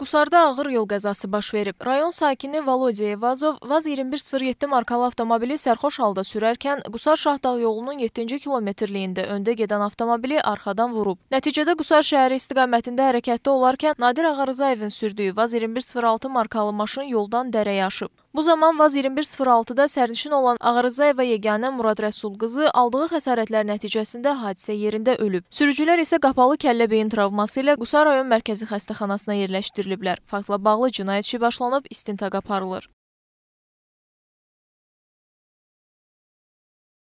Qusarda ağır yol qəzası baş verib. Rayon sakini Valodiya Evazov Vaz 2107 markalı avtomobili sərxoş halda sürərkən Qusar Şahdağ yolunun 7-ci kilometrliyində öndə gedən avtomobili arxadan vurub. Nəticədə Qusar şəhəri istiqamətində hərəkətdə olarkən Nadir Ağarızayevin sürdüyü Vaz 2106 markalı maşın yoldan dərəyə aşıb. Bu zaman Vaz 2106-da sərnişin olan Ağarızayeva yeganə Murad Rəsul qızı aldığı xəsarətlər nəticəsində hadisə yerində ölüb. Sürücülər isə qapalı kəllə beyin travması ilə Qusar rayon mərkəzi xəstəxanasına yerləşdiriliblər. Faktla bağlı cinayət işi başlanıb, istintaq aparılır.